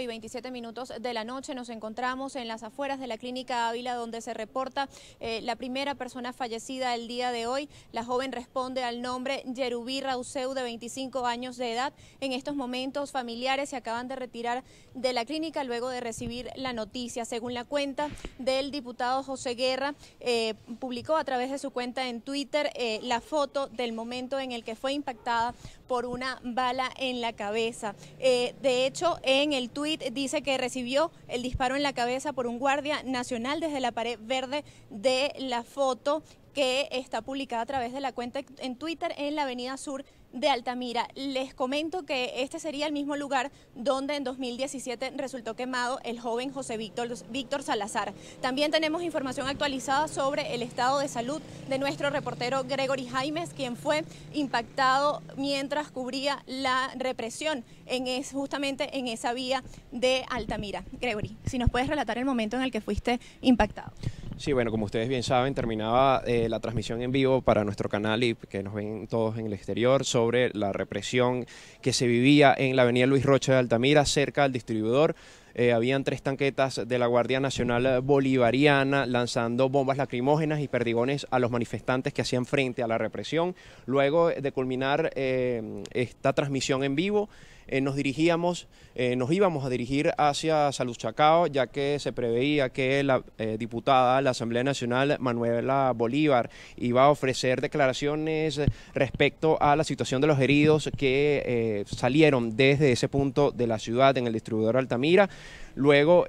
y 27 minutos de la noche nos encontramos en las afueras de la clínica Ávila donde se reporta eh, la primera persona fallecida el día de hoy. La joven responde al nombre Yerubí Rauseu de 25 años de edad. En estos momentos familiares se acaban de retirar de la clínica luego de recibir la noticia. Según la cuenta del diputado José Guerra, eh, publicó a través de su cuenta en Twitter eh, la foto del momento en el que fue impactada por una bala en la cabeza. de hecho, en el el tuit dice que recibió el disparo en la cabeza por un guardia nacional desde la pared verde de la foto que está publicada a través de la cuenta en Twitter en la Avenida Sur de Altamira. Les comento que este sería el mismo lugar donde en 2017 resultó quemado el joven José Víctor, Salazar. También tenemos información actualizada sobre el estado de salud de nuestro reportero Gregory Jaimes, quien fue impactado mientras cubría la represión en justamente en esa vía de Altamira. Gregory, si nos puedes relatar el momento en el que fuiste impactado. Sí, bueno, como ustedes bien saben, terminaba eh, la transmisión en vivo para nuestro canal y que nos ven todos en el exterior sobre la represión que se vivía en la avenida Luis Rocha de Altamira, cerca del distribuidor. Eh, habían tres tanquetas de la Guardia Nacional Bolivariana lanzando bombas lacrimógenas y perdigones a los manifestantes que hacían frente a la represión. Luego de culminar eh, esta transmisión en vivo, eh, nos dirigíamos, eh, nos íbamos a dirigir hacia Salud Chacao, ya que se preveía que la eh, diputada de la Asamblea Nacional, Manuela Bolívar, iba a ofrecer declaraciones respecto a la situación de los heridos que salieron desde ese punto de la ciudad en el distribuidor Altamira. Luego,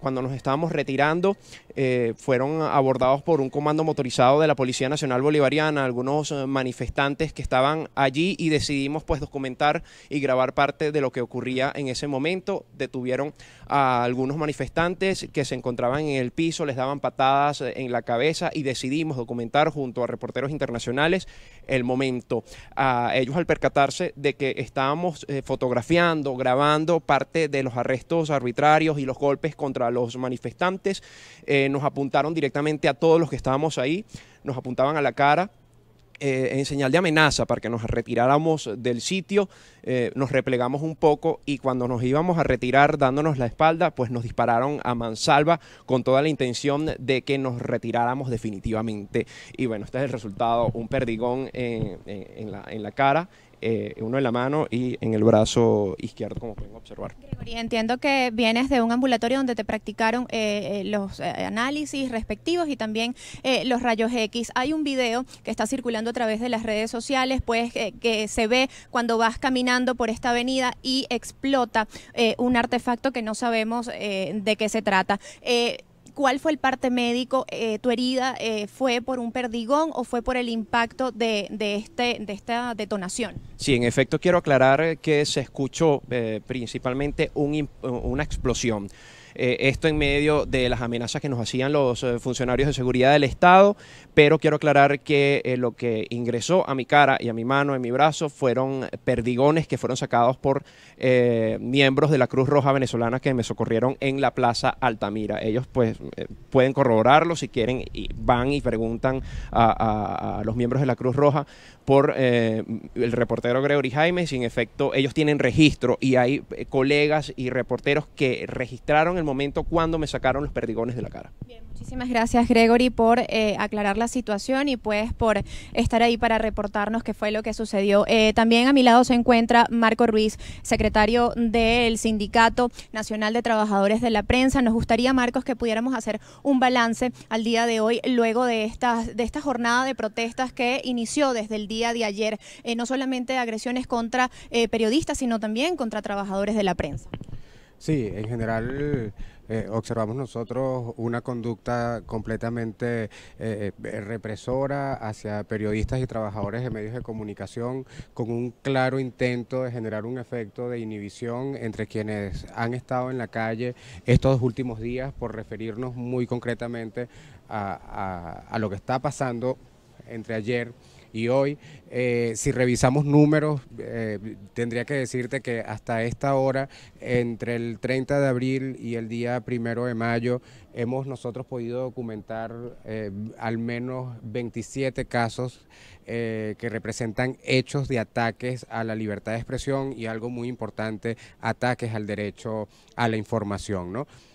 cuando nos estábamos retirando, fueron abordados por un comando motorizado de la Policía Nacional Bolivariana, algunos manifestantes que estaban allí y decidimos pues documentar y grabar parte de lo que ocurría en ese momento. Detuvieron a algunos manifestantes que se encontraban en el piso, les daban patadas en la cabeza y decidimos documentar junto a reporteros internacionales el momento. A ellos al percatarse de que estábamos eh, fotografiando, grabando parte de los arrestos arbitrarios y los golpes contra los manifestantes, eh, nos apuntaron directamente a todos los que estábamos ahí, nos apuntaban a la cara eh, en señal de amenaza para que nos retiráramos del sitio, eh, nos replegamos un poco y cuando nos íbamos a retirar dándonos la espalda, pues nos dispararon a mansalva con toda la intención de que nos retiráramos definitivamente. Y bueno, este es el resultado, un perdigón eh, en la, en la cara eh, uno en la mano y en el brazo izquierdo, como pueden observar. entiendo que vienes de un ambulatorio donde te practicaron eh, eh, los análisis respectivos y también los rayos X. Hay un video que está circulando a través de las redes sociales, pues que se ve cuando vas caminando por esta avenida y explota un artefacto que no sabemos de qué se trata cuál fue el parte médico, eh, tu herida eh, fue por un perdigón o fue por el impacto de, este, de esta detonación. Sí, en efecto quiero aclarar que se escuchó eh, principalmente una explosión. esto en medio de las amenazas que nos hacían los funcionarios de seguridad del Estado, pero quiero aclarar que eh, lo que ingresó a mi cara y a mi mano, en mi brazo, fueron perdigones que fueron sacados por eh, miembros de la Cruz Roja venezolana que me socorrieron en la Plaza Altamira. Ellos pues eh, pueden corroborarlo si quieren y van y preguntan a, los miembros de la Cruz Roja por el reportero Gregory Jaime. Sin efecto, ellos tienen registro y hay colegas y reporteros que registraron el momento cuando me sacaron los perdigones de la cara. gracias Gregory por aclarar situación y pues por estar ahí para reportarnos qué fue lo que sucedió. Eh, también a mi lado se encuentra Marco Ruiz, secretario del Sindicato Nacional de Trabajadores de la Prensa. Nos gustaría, Marcos, que pudiéramos hacer un balance al día de hoy luego de esta, de esta jornada de protestas que inició desde el día de ayer, eh, no solamente agresiones contra eh, periodistas, sino también contra trabajadores de la prensa. Sí, en general eh, observamos nosotros una conducta completamente eh, eh, represora hacia periodistas y trabajadores de medios de comunicación con un claro intento de generar un efecto de inhibición entre quienes han estado en la calle estos últimos días por referirnos muy concretamente a, a lo que está pasando entre ayer y hoy. Eh, si revisamos números, eh, tendría que decirte que hasta esta hora, entre el 30 de abril y el día primero de mayo, hemos nosotros podido documentar eh, al menos 27 casos eh, que representan hechos de ataques a la libertad de expresión y algo muy importante, ataques al derecho a la información.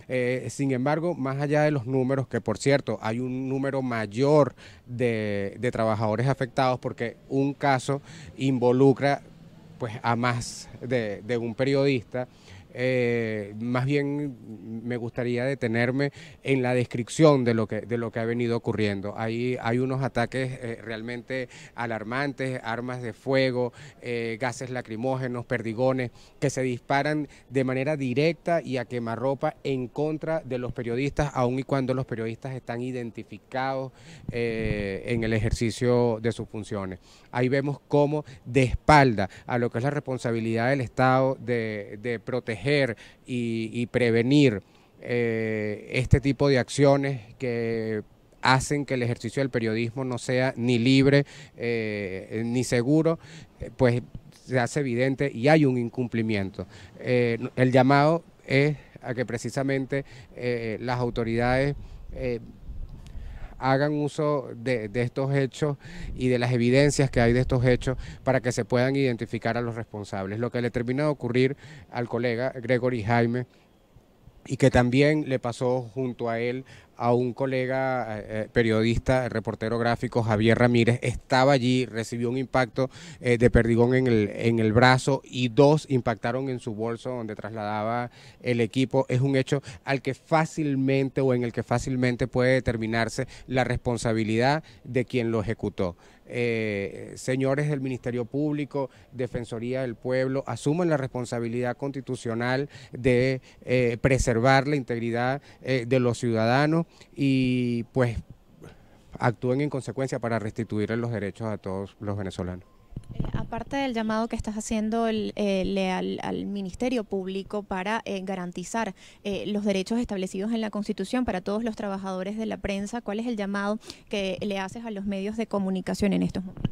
Eh, sin embargo, más allá de los números, que por cierto hay un número mayor de, trabajadores afectados porque un caso involucra pues a más de un periodista, eh, más bien mm, me gustaría detenerme en la descripción de lo que, de lo que ha venido ocurriendo. Ahí hay unos ataques eh, realmente alarmantes, armas de fuego, eh, gases lacrimógenos, perdigones, que se disparan de manera directa y a quemarropa en contra de los periodistas, aun y cuando los periodistas están identificados en el ejercicio de sus funciones. Ahí vemos cómo de espalda a lo que es la responsabilidad del Estado de proteger y, prevenir eh, este tipo de acciones que hacen que el ejercicio del periodismo no sea ni libre eh, ni seguro, eh, pues se hace evidente y hay un incumplimiento. el llamado es a que precisamente las autoridades hagan uso de, estos hechos y de las evidencias que hay de estos hechos para que se puedan identificar a los responsables. Lo que le termina de ocurrir al colega Gregory Jaime y que también le pasó junto a él a un colega eh, eh, periodista, reportero gráfico, Javier Ramírez, estaba allí, recibió un impacto eh, de perdigón en el, en el brazo y dos impactaron en su bolso donde trasladaba el equipo. Es un hecho al que fácilmente o en el que fácilmente puede determinarse la responsabilidad de quien lo ejecutó. señores del Ministerio Público, Defensoría del Pueblo, asumen la responsabilidad constitucional de preservar la integridad de los ciudadanos y pues actúen en consecuencia para restituir los derechos a todos los venezolanos. Eh, aparte del llamado que estás haciendo eh, al, Ministerio Público para eh, garantizar los derechos establecidos en la Constitución para todos los trabajadores de la prensa, ¿cuál es el llamado que le haces a los medios de comunicación en estos momentos?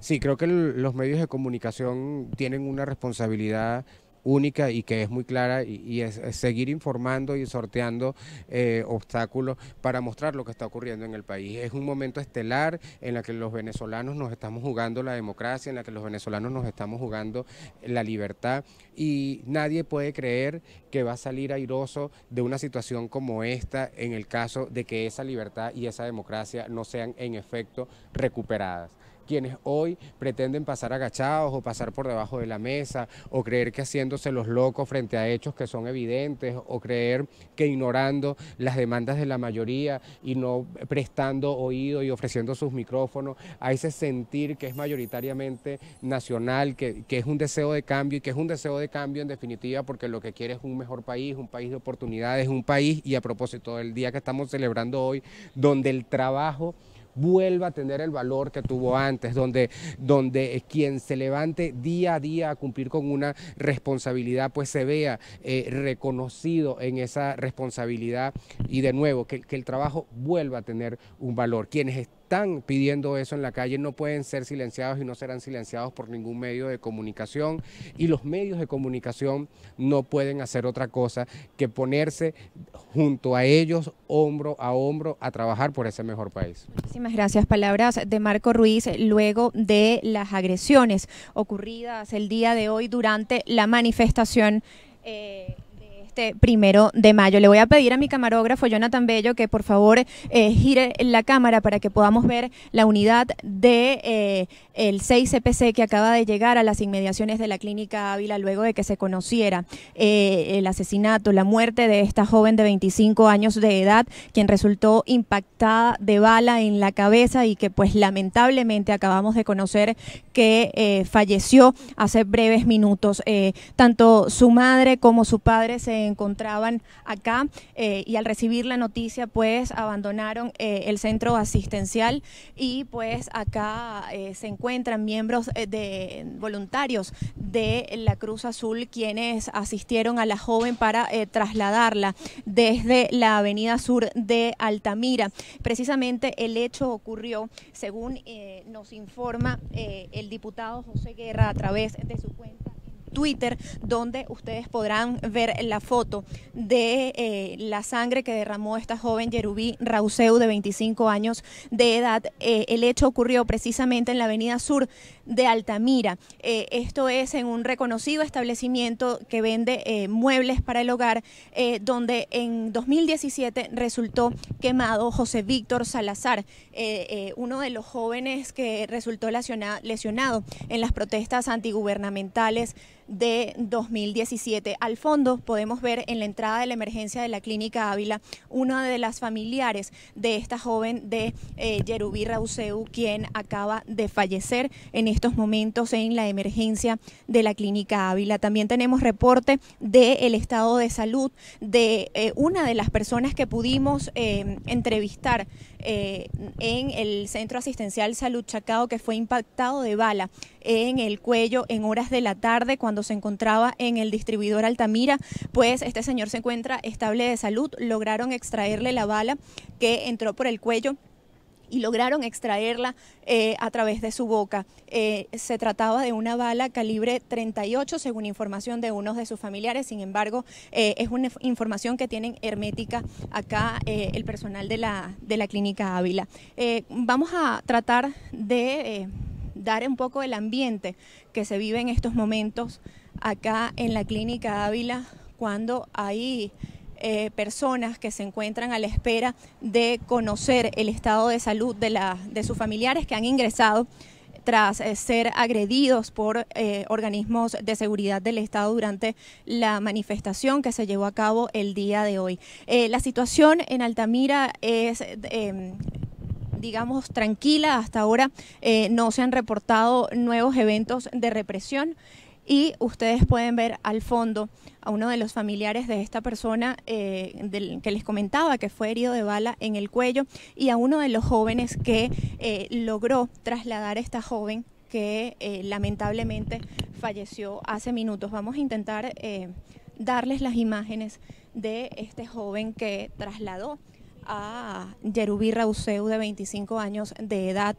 Sí, creo que los medios de comunicación tienen una responsabilidad única y que es muy clara y, es, seguir informando y sorteando eh, obstáculos para mostrar lo que está ocurriendo en el país. Es un momento estelar en la que los venezolanos nos estamos jugando la democracia, en la que los venezolanos nos estamos jugando la libertad y nadie puede creer que va a salir airoso de una situación como esta en el caso de que esa libertad y esa democracia no sean en efecto recuperadas quienes hoy pretenden pasar agachados o pasar por debajo de la mesa o creer que haciéndose los locos frente a hechos que son evidentes o creer que ignorando las demandas de la mayoría y no prestando oído y ofreciendo sus micrófonos a ese sentir que es mayoritariamente nacional, que, que es un deseo de cambio y que es un deseo de cambio en definitiva porque lo que quiere es un mejor país, un país de oportunidades, un país y a propósito del día que estamos celebrando hoy, donde el trabajo vuelva a tener el valor que tuvo antes, donde, donde quien se levante día a día a cumplir con una responsabilidad, pues se vea eh, reconocido en esa responsabilidad y de nuevo, que, el trabajo vuelva a tener un valor están pidiendo eso en la calle no pueden ser silenciados y no serán silenciados por ningún medio de comunicación y los medios de comunicación no pueden hacer otra cosa que ponerse junto a ellos hombro a hombro a trabajar por ese mejor país. Muchísimas gracias. Palabras de Marco Ruiz luego de las agresiones ocurridas el día de hoy durante la manifestación. Eh, este primero de mayo. Le voy a pedir a mi camarógrafo Jonathan Bello que por favor eh, gire la cámara para que podamos ver la unidad de eh, el 6CPC que acaba de llegar a las inmediaciones de la clínica Ávila luego de que se conociera eh, el asesinato, la muerte de esta joven de 25 años de edad, quien resultó impactada de bala en la cabeza y que pues lamentablemente acabamos de conocer que falleció hace breves minutos. tanto su madre como su padre se encontraban acá eh, y al recibir la noticia pues abandonaron eh, el centro asistencial y pues acá eh, se encuentran miembros de voluntarios de la Cruz Azul quienes asistieron a la joven para trasladarla desde la avenida sur de Altamira. Precisamente el hecho ocurrió según nos informa el diputado José Guerra a través de su cuenta Twitter, donde ustedes podrán ver la foto de eh, la sangre que derramó esta joven Yerubí Rauseu de 25 años de edad. Eh, el hecho ocurrió precisamente en la Avenida Sur de Altamira. Eh, esto es en un reconocido establecimiento que vende muebles para el hogar, donde en 2017 resultó quemado José Víctor Salazar, uno de los jóvenes que resultó lesionado en las protestas antigubernamentales de 2017. Al fondo podemos ver en la entrada de la emergencia de la clínica Ávila una de las familiares de esta joven de eh, Yerubí Rauseu, quien acaba de fallecer en estos momentos en la emergencia de la clínica Ávila. También tenemos reporte del estado de salud de eh, una de las personas que pudimos eh, entrevistar en el Centro Asistencial Salud Chacao, que fue impactado de bala en el cuello en horas de la tarde cuando se encontraba en el distribuidor Altamira, pues este señor se encuentra estable de salud. Lograron extraerle la bala que entró por el cuello y lograron extraerla eh, a través de su boca. Eh, se trataba de una bala calibre 38, según información de unos de sus familiares. Sin embargo, eh, es una información que tienen hermética acá el personal de la, de la clínica Ávila. vamos a tratar de dar un poco el ambiente que se vive en estos momentos acá en la clínica Ávila cuando hay eh, personas que se encuentran a la espera de conocer el estado de salud de, la, de sus familiares que han ingresado tras eh, ser agredidos por eh, organismos de seguridad del Estado durante la manifestación que se llevó a cabo el día de hoy. la situación en Altamira es em, digamos, tranquila. Hasta ahora eh, no se han reportado nuevos eventos de represión y ustedes pueden ver al fondo a uno de los familiares de esta persona eh, del, que les comentaba que fue herido de bala en el cuello y a uno de los jóvenes que eh, logró trasladar a esta joven que lamentablemente falleció hace minutos. Vamos a intentar darles las imágenes de este joven que trasladó a Yerubí Rauseu, de 25 años de edad,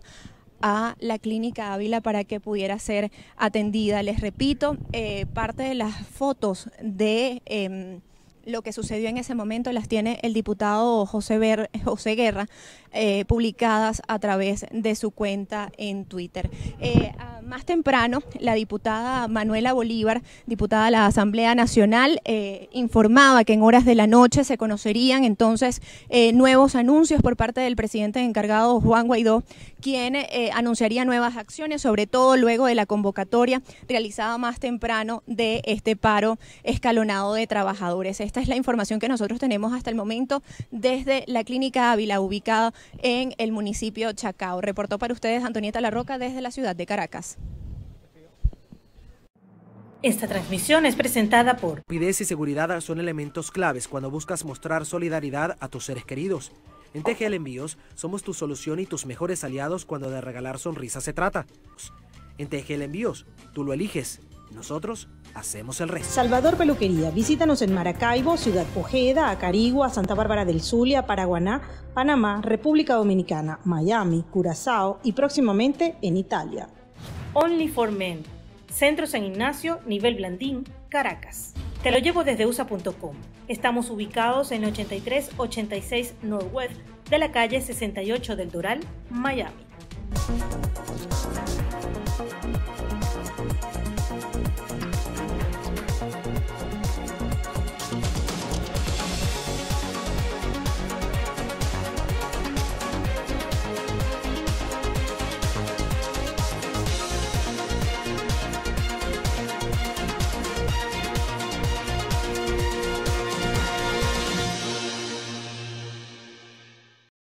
a la clínica Ávila para que pudiera ser atendida. Les repito, eh, parte de las fotos de... Em, lo que sucedió en ese momento las tiene el diputado José, Ber, José Guerra, eh, publicadas a través de su cuenta en Twitter. Eh, más temprano, la diputada Manuela Bolívar, diputada de la Asamblea Nacional, eh, informaba que en horas de la noche se conocerían entonces nuevos anuncios por parte del presidente encargado Juan Guaidó, quien anunciaría nuevas acciones, sobre todo luego de la convocatoria realizada más temprano de este paro escalonado de trabajadores. Esta es la información que nosotros tenemos hasta el momento desde la clínica Ávila, ubicada en el municipio Chacao. Reportó para ustedes Antonieta roca desde la ciudad de Caracas. Esta transmisión es presentada por... Rapidez y seguridad son elementos claves cuando buscas mostrar solidaridad a tus seres queridos. En TGL Envíos somos tu solución y tus mejores aliados cuando de regalar sonrisas se trata. En TGL Envíos, tú lo eliges, nosotros hacemos el resto. Salvador Peluquería. Visítanos en Maracaibo, Ciudad Ojeda, Acarigua, Santa Bárbara del Zulia, Paraguaná, Panamá, República Dominicana, Miami, Curazao y próximamente en Italia. Only for Men. Centro San Ignacio, Nivel Blandín, Caracas. Te lo llevo desde usa.com. Estamos ubicados en 8386 Northwest de la calle 68 del Doral, Miami.